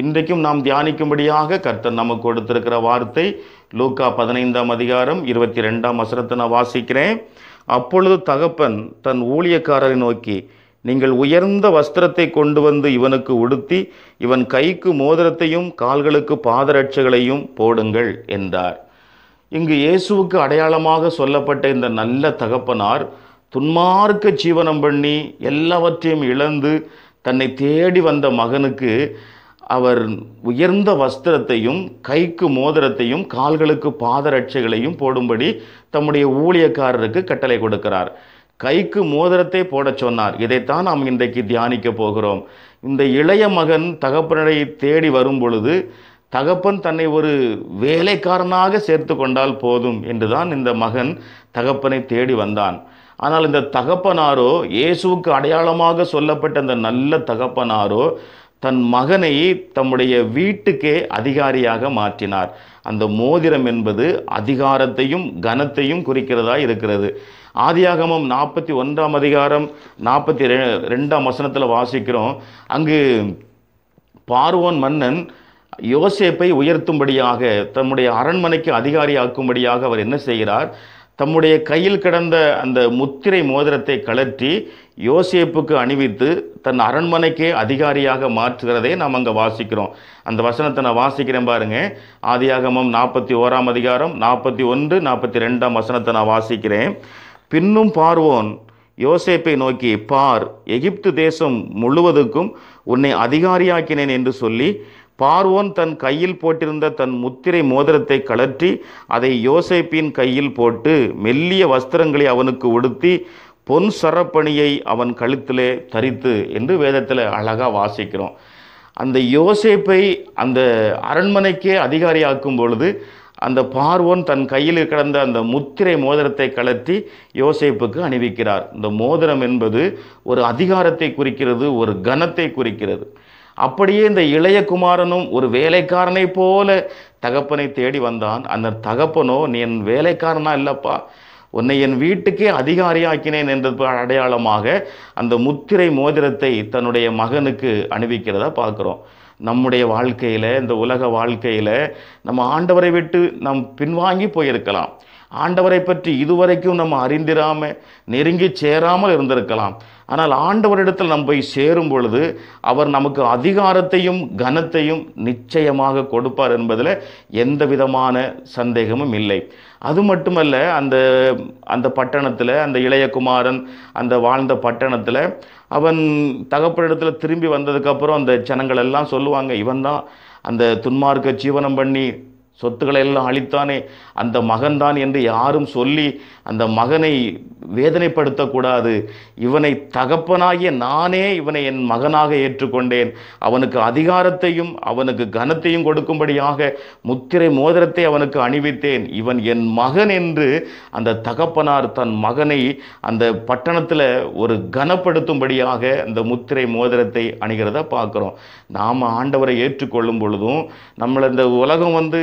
இன்றைக்கும் நாம் தியானிக்கும்படியாக கர்த்தர் நமக்கு கொடுத்திருக்கிற வார்த்தை லூக்கா பதினைந்தாம் அதிகாரம் இருபத்தி ரெண்டாம் வசனத்தை நான் வாசிக்கிறேன் அப்பொழுது தகப்பன் தன் ஊழியக்காரரை நோக்கி நீங்கள் உயர்ந்த வஸ்திரத்தை கொண்டு வந்து இவனுக்கு உடுத்தி இவன் கைக்கு மோதிரத்தையும் கால்களுக்கு பாதரட்சைகளையும் போடுங்கள் என்றார் இங்கு இயேசுவுக்கு அடையாளமாக சொல்லப்பட்ட இந்த நல்ல தகப்பனார் துன்மார்க்க ஜீவனம் பண்ணி எல்லாவற்றையும் இழந்து தன்னை தேடி வந்த மகனுக்கு அவர் உயர்ந்த வஸ்திரத்தையும் கைக்கு மோதிரத்தையும் கால்களுக்கு பாதரட்சைகளையும் போடும்படி தம்முடைய ஊழியக்காரருக்கு கட்டளை கொடுக்கிறார் கைக்கு மோதிரத்தை போடச் சொன்னார் இதைத்தான் நாம் இன்றைக்கு தியானிக்க போகிறோம் இந்த இளைய மகன் தகப்பனரை தேடி வரும் பொழுது தகப்பன் தன்னை ஒரு வேலைக்காரனாக சேர்த்து கொண்டால் போதும் என்றுதான் இந்த மகன் தகப்பனை தேடி வந்தான் ஆனால் இந்த தகப்பனாரோ இயேசுவுக்கு அடையாளமாக சொல்லப்பட்ட அந்த நல்ல தகப்பனாரோ தன் மகனை தம்முடைய வீட்டுக்கே அதிகாரியாக மாற்றினார் அந்த மோதிரம் என்பது அதிகாரத்தையும் கனத்தையும் குறிக்கிறதா இருக்கிறது ஆதியாகமம் நாற்பத்தி ஒன்றாம் அதிகாரம் நாற்பத்தி ரெ ரெண்டாம் வசனத்தில் வாசிக்கிறோம் அங்கு பார்வோன் மன்னன் யோசேப்பை உயர்த்தும்படியாக தம்முடைய அரண்மனைக்கு அதிகாரியாக்கும்படியாக அவர் என்ன செய்கிறார் தம்முடைய கையில் கிடந்த அந்த முத்திரை மோதிரத்தை கலற்றி யோசேப்புக்கு அணிவித்து தன் அரண்மனைக்கே அதிகாரியாக மாற்றுகிறதை நாம் அங்கே வாசிக்கிறோம் அந்த வசனத்தை நான் வாசிக்கிறேன் பாருங்க ஆதியாகமம் நாற்பத்தி ஓராம் அதிகாரம் நாற்பத்தி ஒன்று நாற்பத்தி ரெண்டாம் வசனத்தை நான் வாசிக்கிறேன் பின்னும் பார்வோன் யோசேப்பை நோக்கி பார் எகிப்து தேசம் முழுவதுக்கும் உன்னை அதிகாரியாக்கினேன் என்று சொல்லி பார்வோன் தன் கையில் போட்டிருந்த தன் முத்திரை மோதிரத்தை கழற்றி அதை யோசேப்பின் கையில் போட்டு மெல்லிய வஸ்திரங்களை அவனுக்கு உடுத்தி பொன் சரப்பணியை அவன் கழுத்திலே தரித்து என்று வேதத்தில் அழகாக வாசிக்கிறோம் அந்த யோசேப்பை அந்த அரண்மனைக்கே அதிகாரியாக்கும் பொழுது அந்த பார்வோன் தன் கையில் கிடந்த அந்த முத்திரை மோதிரத்தை கலற்றி யோசேப்புக்கு அணிவிக்கிறார் இந்த மோதிரம் என்பது ஒரு அதிகாரத்தை குறிக்கிறது ஒரு கனத்தை குறிக்கிறது அப்படியே இந்த இளைய குமாரனும் ஒரு வேலைக்காரனை போல தகப்பனை தேடி வந்தான் அந்த தகப்பனோ நீ என் வேலைக்காரனா இல்லைப்பா உன்னை என் வீட்டுக்கே அதிகாரியாக்கினேன் என்ற அடையாளமாக அந்த முத்திரை மோதிரத்தை தன்னுடைய மகனுக்கு அணிவிக்கிறதா பார்க்குறோம் நம்முடைய வாழ்க்கையில் இந்த உலக வாழ்க்கையில் நம்ம ஆண்டவரை விட்டு நம் பின்வாங்கி போயிருக்கலாம் ஆண்டவரை பற்றி இதுவரைக்கும் நம்ம அறிந்திராமல் நெருங்கி சேராமல் இருந்திருக்கலாம் ஆனால் ஆண்டவரிடத்தில் நம்ம போய் சேரும் பொழுது அவர் நமக்கு அதிகாரத்தையும் கனத்தையும் நிச்சயமாக கொடுப்பார் என்பதில் எந்த விதமான சந்தேகமும் இல்லை அது மட்டுமல்ல அந்த அந்த பட்டணத்தில் அந்த இளையகுமாரன் அந்த வாழ்ந்த பட்டணத்தில் அவன் தகப்பனிடத்தில் திரும்பி வந்ததுக்கப்புறம் அந்த ஜனங்கள் எல்லாம் சொல்லுவாங்க இவன் தான் அந்த துன்மார்க்க ஜீவனம் பண்ணி சொத்துக்களை எல்லாம் அழித்தானே அந்த மகன்தான் என்று யாரும் சொல்லி அந்த மகனை வேதனைப்படுத்தக்கூடாது இவனை தகப்பனாகிய நானே இவனை என் மகனாக ஏற்றுக்கொண்டேன் அவனுக்கு அதிகாரத்தையும் அவனுக்கு கனத்தையும் கொடுக்கும்படியாக முத்திரை மோதிரத்தை அவனுக்கு அணிவித்தேன் இவன் என் மகன் என்று அந்த தகப்பனார் தன் மகனை அந்த பட்டணத்தில் ஒரு கனப்படுத்தும்படியாக அந்த முத்திரை மோதிரத்தை அணிகிறத பார்க்குறோம் நாம் ஆண்டவரை ஏற்றுக்கொள்ளும் பொழுதும் நம்மளை இந்த உலகம் வந்து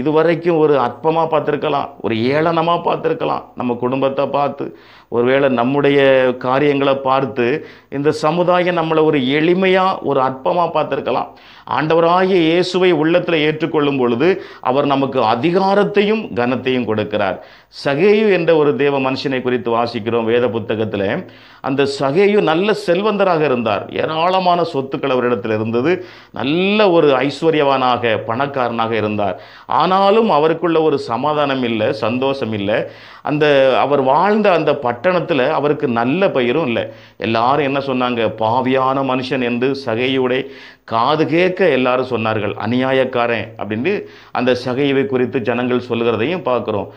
இது வரைக்கும் ஒரு அற்பமாக பார்த்துருக்கலாம் ஒரு ஏளனமாக பார்த்துருக்கலாம் நம்ம குடும்பத்தை பார்த்து ஒருவேளை நம்முடைய காரியங்களை பார்த்து இந்த சமுதாயம் நம்மளை ஒரு எளிமையாக ஒரு அற்பமாக பார்த்துருக்கலாம் ஆண்டவராகிய இயேசுவை உள்ளத்தில் ஏற்றுக்கொள்ளும் பொழுது அவர் நமக்கு அதிகாரத்தையும் கனத்தையும் கொடுக்கிறார் சகேயு என்ற ஒரு தேவ மனுஷனை குறித்து வாசிக்கிறோம் வேத புத்தகத்தில் அந்த சகேயு நல்ல செல்வந்தராக இருந்தார் ஏராளமான சொத்துக்கள் அவரிடத்தில் இருந்தது நல்ல ஒரு ஐஸ்வர்யவானாக பணக்காரனாக இருந்தார் ஆனாலும் அவருக்குள்ள ஒரு சமாதானம் இல்லை சந்தோஷம் இல்லை அந்த அவர் வாழ்ந்த அந்த பட்டணத்தில் அவருக்கு நல்ல பெயரும் இல்லை எல்லாரும் என்ன சொன்னாங்க பாவியான மனுஷன் என்று சகையுடைய காது கேட்க எல்லாரும் சொன்னார்கள் அநியாயக்காரன் அப்படின்னு அந்த சகையுவை குறித்து ஜனங்கள் சொல்கிறதையும் பார்க்குறோம்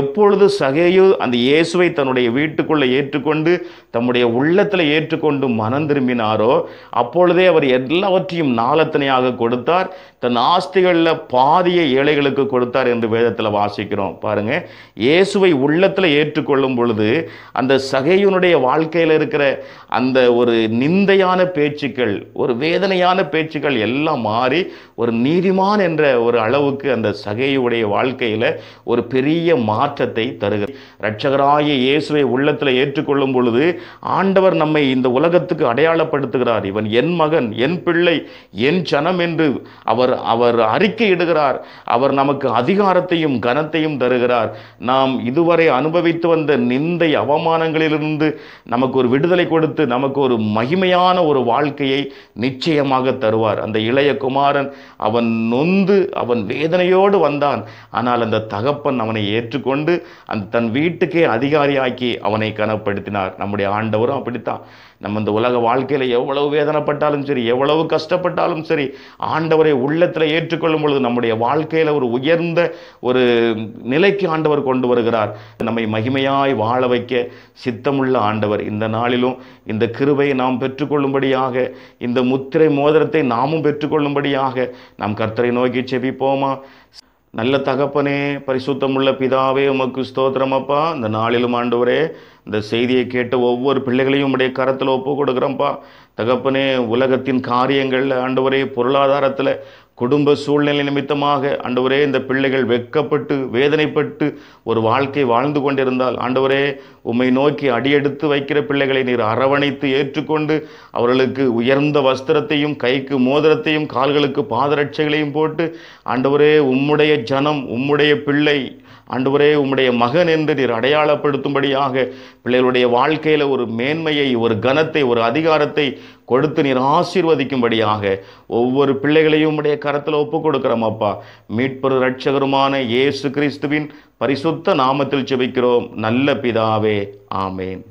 எப்பொழுது சகையு அந்த இயேசுவை தன்னுடைய வீட்டுக்குள்ளே ஏற்றுக்கொண்டு தம்முடைய உள்ளத்தில் ஏற்றுக்கொண்டு மனம் திரும்பினாரோ அப்பொழுதே அவர் எல்லாவற்றையும் நாளத்தனையாக கொடுத்தார் தன் ஆஸ்திகளில் பாதிய ஏழைகளுக்கு கொடுத்தார் என்று வேதத்தில் வாசிக்கிறோம் பாருங்கள் இயேசுவை உள்ள உள்ளத்தில் ஏற்றுக்கொள்ளும் பொழுது அந்த சகையுனுடைய வாழ்க்கையில் இருக்கிற அந்த ஒரு நிந்தையான பேச்சுக்கள் ஒரு வேதனையான பேச்சுக்கள் எல்லாம் மாறி ஒரு நீதிமான் என்ற ஒரு அளவுக்கு அந்த சகையுடைய வாழ்க்கையில் ஒரு பெரிய மாற்றத்தை தருக இரட்சகராய இயேசுவை உள்ளத்தில் ஏற்றுக்கொள்ளும் பொழுது ஆண்டவர் நம்மை இந்த உலகத்துக்கு அடையாளப்படுத்துகிறார் இவன் என் மகன் என் பிள்ளை என் சனம் என்று அவர் அவர் அறிக்கை இடுகிறார் அவர் நமக்கு அதிகாரத்தையும் கனத்தையும் தருகிறார் நாம் இதுவரை அனுபவித்து வந்த நிந்தை அவமானங்களிலிருந்து நமக்கு ஒரு விடுதலை கொடுத்து நமக்கு ஒரு மகிமையான ஒரு வாழ்க்கையை நிச்சயமாக தருவார் அந்த இளைய குமாரன் அவன் நொந்து அவன் வேதனையோடு வந்தான் ஆனால் அந்த தகப்பன் அவனை ஏற்றுக்கொண்டு அந்த தன் வீட்டுக்கே அதிகாரியாக்கி அவனை கனப்படுத்தினார் நம்முடைய ஆண்டவரும் அப்படித்தான் நம்ம இந்த உலக வாழ்க்கையில் எவ்வளவு வேதனைப்பட்டாலும் சரி எவ்வளவு கஷ்டப்பட்டாலும் சரி ஆண்டவரை உள்ளத்தில் ஏற்றுக்கொள்ளும் பொழுது நம்முடைய வாழ்க்கையில் ஒரு உயர்ந்த ஒரு நிலைக்கு ஆண்டவர் கொண்டு வருகிறார் நம்மை மகிமையாய் வாழ வைக்க சித்தமுள்ள ஆண்டவர் இந்த நாளிலும் இந்த கிருவை நாம் பெற்றுக்கொள்ளும்படியாக இந்த முத்திரை மோதிரத்தை நாமும் பெற்றுக்கொள்ளும்படியாக நாம் கர்த்தரை நோக்கி செபிப்போமா நல்ல தகப்பனே பரிசுத்தமுள்ள பிதாவே உமக்கு ஸ்தோத்திரம் அப்பா இந்த நாளிலும் ஆண்டவரே இந்த செய்தியை கேட்டு ஒவ்வொரு பிள்ளைகளையும் உடைய கரத்தில் ஒப்பு கொடுக்குறோம்ப்பா தகப்பனே உலகத்தின் காரியங்களில் ஆண்டவரே பொருளாதாரத்தில் குடும்ப சூழ்நிலை நிமித்தமாக ஆண்டவரே இந்த பிள்ளைகள் வெக்கப்பட்டு வேதனைப்பட்டு ஒரு வாழ்க்கை வாழ்ந்து கொண்டிருந்தால் ஆண்டவரே உம்மை நோக்கி அடியெடுத்து வைக்கிற பிள்ளைகளை நீர் அரவணைத்து ஏற்றுக்கொண்டு அவர்களுக்கு உயர்ந்த வஸ்திரத்தையும் கைக்கு மோதிரத்தையும் கால்களுக்கு பாதரட்சைகளையும் போட்டு ஆண்டவரே உம்முடைய ஜனம் உம்முடைய பிள்ளை ஆண்டவரே உம்முடைய மகன் என்று நீர் அடையாளப்படுத்தும்படியாக பிள்ளைகளுடைய வாழ்க்கையில் ஒரு மேன்மையை ஒரு கனத்தை ஒரு அதிகாரத்தை கொடுத்து நீர் ஆசீர்வதிக்கும்படியாக ஒவ்வொரு பிள்ளைகளையும் உடைய கரத்தில் ஒப்பு கொடுக்குறோம் அப்பா மீட்பொரு ரட்சகருமான இயேசு கிறிஸ்துவின் பரிசுத்த நாமத்தில் செபிக்கிறோம் நல்ல பிதாவே ஆமேன்